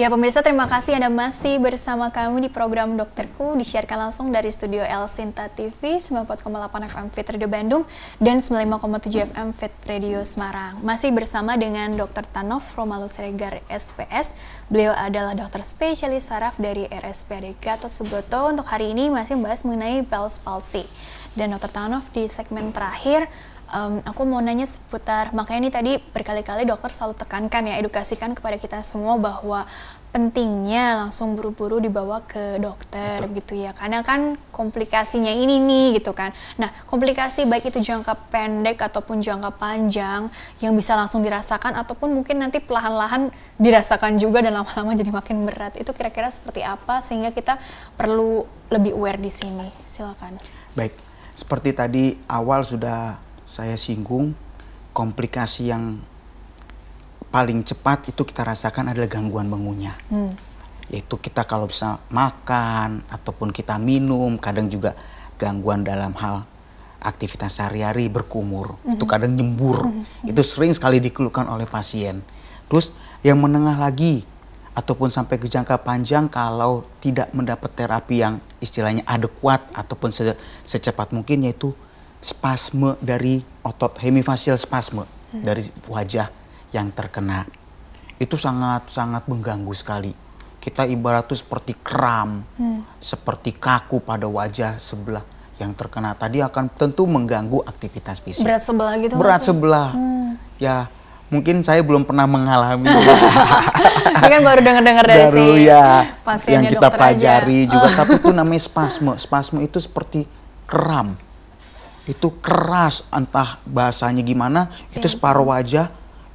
Ya pemirsa terima kasih Anda masih bersama kami di program Dokterku disiarkan langsung dari studio El Sinta TV 94,8 FM Fit Radio Bandung dan 95,7 FM Fit Radio Semarang. Masih bersama dengan Dokter Tanov Romalu Siregar SPS. Beliau adalah dokter spesialis saraf dari RSPD Gatot Subroto. Untuk hari ini masih membahas mengenai Bell's palsy. Dan Dokter Tanov di segmen terakhir um, aku mau nanya seputar makanya ini tadi berkali-kali dokter selalu tekankan ya edukasikan kepada kita semua bahwa pentingnya langsung buru-buru dibawa ke dokter Betul. gitu ya karena kan komplikasinya ini nih gitu kan nah komplikasi baik itu jangka pendek ataupun jangka panjang yang bisa langsung dirasakan ataupun mungkin nanti perlahan-lahan dirasakan juga dan lama-lama jadi makin berat itu kira-kira seperti apa sehingga kita perlu lebih aware di sini silakan baik seperti tadi awal sudah saya singgung komplikasi yang paling cepat itu kita rasakan adalah gangguan mengunyah. Hmm. Yaitu kita kalau bisa makan ataupun kita minum, kadang juga gangguan dalam hal aktivitas sehari-hari berkumur. Mm -hmm. Itu kadang nyembur. Mm -hmm. Itu sering sekali dikeluhkan oleh pasien. Terus yang menengah lagi ataupun sampai ke jangka panjang kalau tidak mendapat terapi yang istilahnya adekuat ataupun se secepat mungkin yaitu spasme dari otot hemifasial spasme hmm. dari wajah yang terkena itu sangat sangat mengganggu sekali kita ibarat itu seperti kram hmm. seperti kaku pada wajah sebelah yang terkena tadi akan tentu mengganggu aktivitas fisik berat sebelah gitu berat maksudnya? sebelah hmm. ya mungkin saya belum pernah mengalami ini kan baru dengar-dengar dari baru, si ya, yang kita pelajari aja. juga oh. tapi itu namanya spasme spasme itu seperti kram itu keras entah bahasanya gimana okay. itu separuh wajah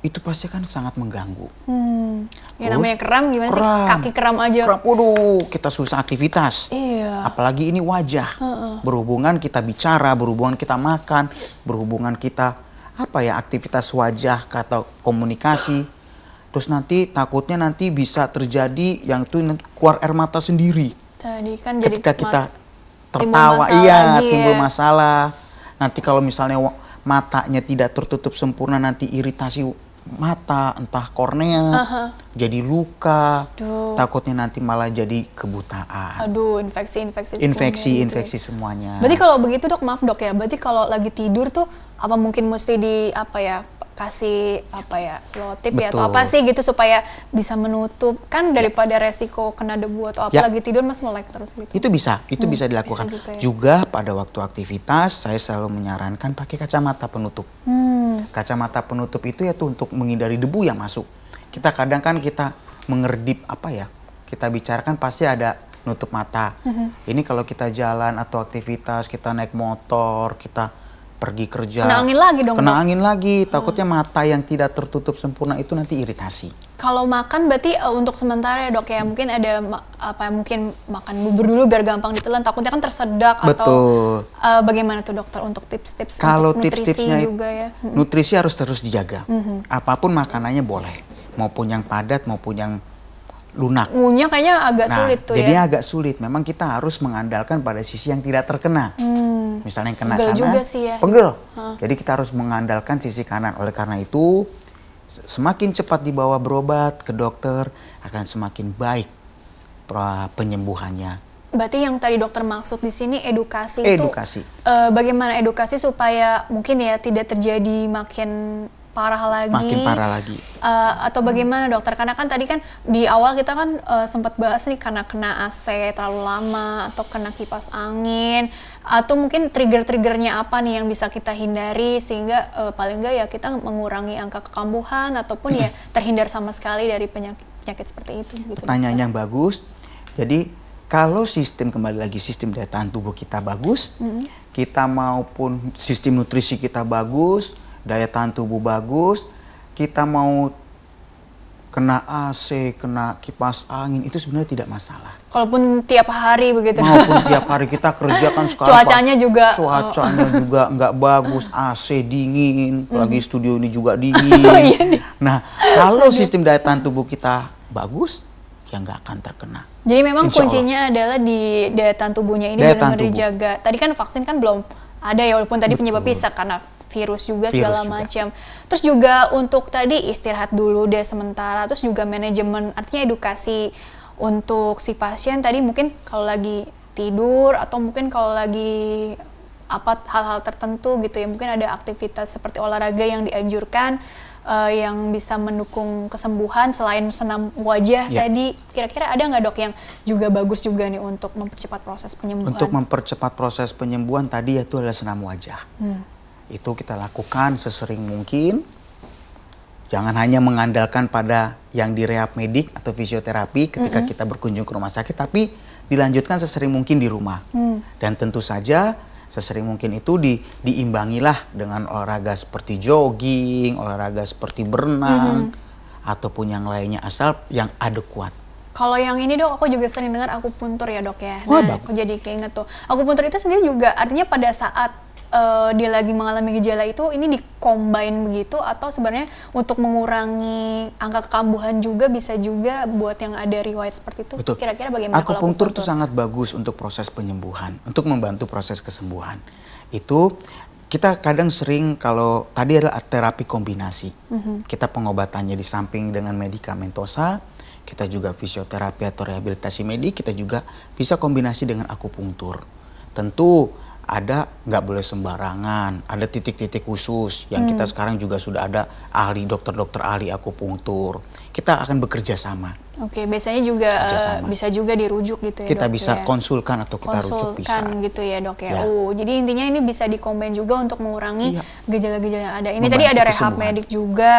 itu pasti kan sangat mengganggu. Hmm. Ya namanya kram gimana kram, sih? Kaki kram aja. Kram, waduh, kita susah aktivitas. Iya. Apalagi ini wajah. Uh -uh. Berhubungan kita bicara, berhubungan kita makan, berhubungan kita apa ya aktivitas wajah atau komunikasi. Terus nanti takutnya nanti bisa terjadi yang itu keluar air mata sendiri. Tadi kan jadi ketika kita tertawa, timbul iya, lagi, timbul ya. masalah Nanti kalau misalnya matanya tidak tertutup sempurna nanti iritasi mata, entah kornea, uh -huh. jadi luka, Aduh. takutnya nanti malah jadi kebutaan. Aduh, infeksi-infeksi. Infeksi-infeksi semuanya, gitu ya. semuanya. Berarti kalau begitu dok, maaf dok ya. Berarti kalau lagi tidur tuh apa mungkin mesti di apa ya kasih apa ya slow tip ya atau apa sih gitu supaya bisa menutup kan ya. daripada resiko kena debu atau apa ya. lagi tidur mas melek terus gitu itu bisa itu hmm, bisa dilakukan bisa juga, ya. juga pada waktu aktivitas saya selalu menyarankan pakai kacamata penutup hmm. kacamata penutup itu ya tuh untuk menghindari debu yang masuk kita kadang kan kita mengerdip apa ya kita bicarakan pasti ada nutup mata -hmm. ini kalau kita jalan atau aktivitas kita naik motor kita pergi kerja. Kena angin lagi dong. Kena dok. lagi, hmm. takutnya mata yang tidak tertutup sempurna itu nanti iritasi. Kalau makan berarti uh, untuk sementara ya dok ya mungkin ada apa mungkin makan bubur dulu biar gampang ditelan takutnya kan tersedak Betul. atau e, uh, bagaimana tuh dokter untuk tips-tips Kalau tips-tipsnya juga ya. Hmm. Nutrisi harus terus dijaga. Hmm. Apapun makanannya boleh, maupun yang padat maupun yang lunak. Ngunyah kayaknya agak nah, sulit tuh jadi ya. Jadi agak sulit. Memang kita harus mengandalkan pada sisi yang tidak terkena. Hmm misalnya yang kena pegel kanan juga sih ya. pegel hmm. jadi kita harus mengandalkan sisi kanan oleh karena itu semakin cepat dibawa berobat ke dokter akan semakin baik penyembuhannya berarti yang tadi dokter maksud di sini edukasi, edukasi. itu edukasi. Eh, bagaimana edukasi supaya mungkin ya tidak terjadi makin parah lagi. Makin parah lagi. Uh, atau bagaimana dokter? Karena kan tadi kan di awal kita kan uh, eh, sempat bahas nih karena kena AC terlalu lama atau kena kipas angin atau mungkin trigger-triggernya apa nih yang bisa kita hindari sehingga uh, paling enggak ya kita mengurangi angka kekambuhan ataupun ya terhindar sama sekali dari penyakit penyakit seperti itu. Gitu, Pertanyaan yang bagus. Jadi kalau sistem kembali lagi sistem daya tahan tubuh kita bagus, mm -hmm. kita maupun sistem nutrisi kita bagus, daya tahan tubuh bagus, kita mau kena AC, kena kipas angin itu sebenarnya tidak masalah. Kalaupun tiap hari begitu. Maupun tiap hari kita kerja kan sekarang cuacanya pas, juga oh. cuacanya oh. juga nggak bagus, AC dingin, mhm. apalagi studio ini juga oh, dingin. Iya nah, kalau sistem daya tahan tubuh kita bagus, ya nggak akan terkena. Jadi memang Insya kuncinya Allah. adalah di daya tahan tubuhnya ini benar-benar dijaga. Tadi kan vaksin kan belum ada ya walaupun tadi Betul. penyebabnya bisa karena virus juga virus segala macam. Terus juga untuk tadi istirahat dulu deh sementara. Terus juga manajemen artinya edukasi untuk si pasien tadi mungkin kalau lagi tidur atau mungkin kalau lagi apa hal-hal tertentu gitu ya mungkin ada aktivitas seperti olahraga yang dianjurkan uh, yang bisa mendukung kesembuhan selain senam wajah ya. tadi kira-kira ada nggak dok yang juga bagus juga nih untuk mempercepat proses penyembuhan untuk mempercepat proses penyembuhan tadi yaitu adalah senam wajah hmm itu kita lakukan sesering mungkin. Jangan hanya mengandalkan pada yang di rehab medik atau fisioterapi ketika mm -hmm. kita berkunjung ke rumah sakit, tapi dilanjutkan sesering mungkin di rumah. Mm. Dan tentu saja sesering mungkin itu di, diimbangilah dengan olahraga seperti jogging, olahraga seperti berenang, mm -hmm. ataupun yang lainnya asal yang adekuat. Kalau yang ini dok, aku juga sering dengar aku puntur ya dok ya. Nah, aku jadi keinget tuh. Aku puntur itu sendiri juga artinya pada saat uh, dia lagi mengalami gejala itu ini dikombain begitu atau sebenarnya untuk mengurangi angka kekambuhan juga bisa juga buat yang ada riwayat seperti itu Betul. kira-kira bagaimana aku akupunktur itu sangat bagus untuk proses penyembuhan untuk membantu proses kesembuhan itu kita kadang sering kalau tadi adalah terapi kombinasi mm -hmm. kita pengobatannya di samping dengan medikamentosa kita juga fisioterapi atau rehabilitasi medik kita juga bisa kombinasi dengan akupunktur tentu ada nggak boleh sembarangan, ada titik-titik khusus yang hmm. kita sekarang juga sudah ada ahli dokter-dokter ahli akupunktur. Kita akan bekerja sama. Oke, biasanya juga uh, bisa juga dirujuk gitu ya. Kita dok, bisa ya. konsulkan atau kita konsulkan rujuk bisa. Konsulkan gitu ya, Dok ya. ya. Oh, jadi intinya ini bisa dikombin juga untuk mengurangi iya. gejala-gejala ya. yang ada. Ini Membantu tadi ada rehab medik juga.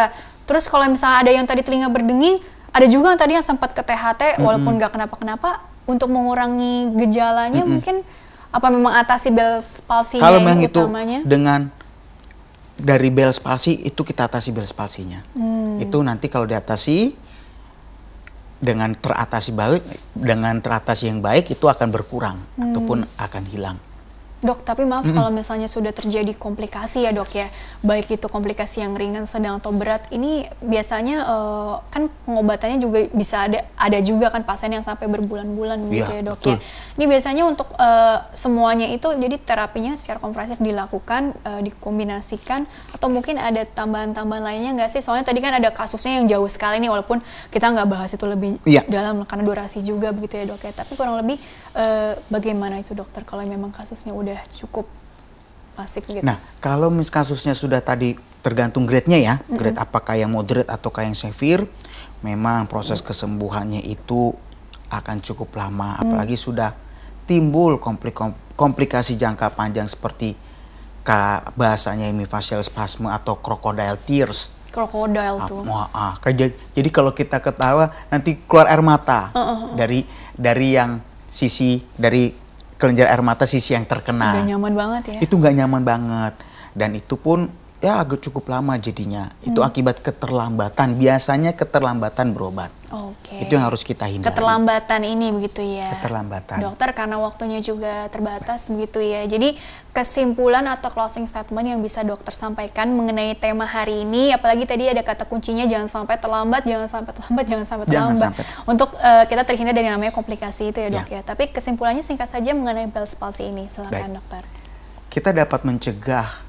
Terus kalau misalnya ada yang tadi telinga berdenging, ada juga yang tadi yang sempat ke THT mm -hmm. walaupun nggak kenapa-kenapa untuk mengurangi gejalanya mm -hmm. mungkin apa memang atasi bel palsinya kalau memang itu utamanya? dengan dari bel palsi itu kita atasi bel palsinya hmm. itu nanti kalau diatasi dengan teratasi baik dengan teratasi yang baik itu akan berkurang hmm. ataupun akan hilang Dok, tapi maaf mm -hmm. kalau misalnya sudah terjadi komplikasi ya dok ya, baik itu komplikasi yang ringan, sedang atau berat, ini biasanya uh, kan pengobatannya juga bisa ada ada juga kan pasien yang sampai berbulan-bulan iya, gitu ya, dok ya. betul. ya. Ini biasanya untuk uh, semuanya itu jadi terapinya secara komprehensif dilakukan, uh, dikombinasikan, atau mungkin ada tambahan-tambahan lainnya nggak sih? Soalnya tadi kan ada kasusnya yang jauh sekali nih, walaupun kita nggak bahas itu lebih ya. dalam karena durasi juga begitu ya dok ya. Tapi kurang lebih Eh, bagaimana itu dokter kalau memang kasusnya udah cukup masif gitu? Nah, kalau kasusnya sudah tadi tergantung grade-nya ya, grade mm -hmm. apakah yang moderate ataukah yang severe, memang proses mm. kesembuhannya itu akan cukup lama, mm. apalagi sudah timbul komplik komplikasi jangka panjang seperti bahasanya hemifasial spasme atau crocodile tears. Crocodile ah, tuh. Ah, ah. Jadi, kalau kita ketawa nanti keluar air mata uh, uh. uh. dari dari yang sisi dari kelenjar air mata sisi yang terkena. Gak nyaman banget ya. Itu nggak nyaman banget dan itu pun ya agak cukup lama jadinya. Itu hmm. akibat keterlambatan. Biasanya keterlambatan berobat. Okay. Itu yang harus kita hindari. Keterlambatan ini begitu ya. Keterlambatan. Dokter karena waktunya juga terbatas begitu ya. Jadi kesimpulan atau closing statement yang bisa dokter sampaikan mengenai tema hari ini apalagi tadi ada kata kuncinya jangan sampai terlambat, jangan sampai terlambat, jangan sampai terlambat. Jangan sampai. Untuk uh, kita terhindar dari namanya komplikasi itu ya, Dok ya. ya. Tapi kesimpulannya singkat saja mengenai Bell's palsy ini. Silakan dokter. Kita dapat mencegah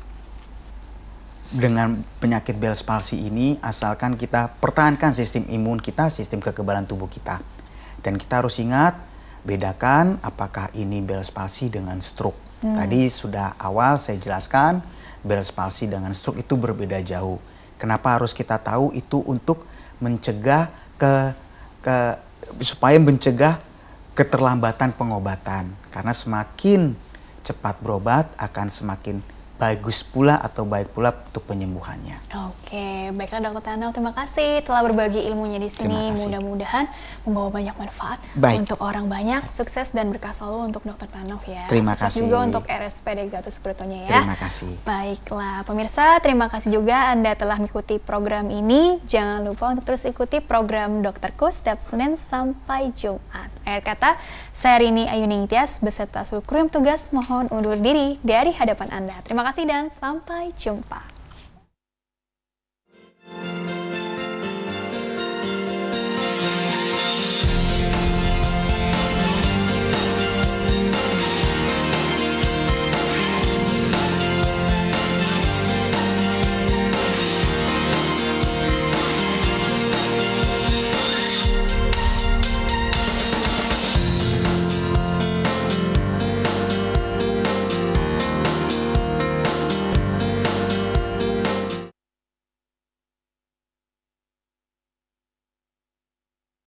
dengan penyakit Bell's palsy ini asalkan kita pertahankan sistem imun kita, sistem kekebalan tubuh kita. Dan kita harus ingat bedakan apakah ini Bell's palsy dengan stroke. Hmm. Tadi sudah awal saya jelaskan Bell's palsy dengan stroke itu berbeda jauh. Kenapa harus kita tahu itu untuk mencegah ke ke supaya mencegah keterlambatan pengobatan. Karena semakin cepat berobat akan semakin bagus pula atau baik pula untuk penyembuhannya. Oke, baiklah Dokter Tanau, terima kasih telah berbagi ilmunya di sini. Mudah-mudahan membawa banyak manfaat baik. untuk orang banyak. Sukses dan berkah selalu untuk Dokter Tanau ya. Terima Sukses kasih juga untuk RSPD Gatot Subrotonya ya. Terima kasih. Baiklah, pemirsa, terima kasih juga Anda telah mengikuti program ini. Jangan lupa untuk terus ikuti program Dokterku setiap Senin sampai Jumat. Akhir kata, saya Rini Ayuning Tias beserta seluruh kru tugas mohon undur diri dari hadapan Anda. Terima kasih kasih dan sampai jumpa.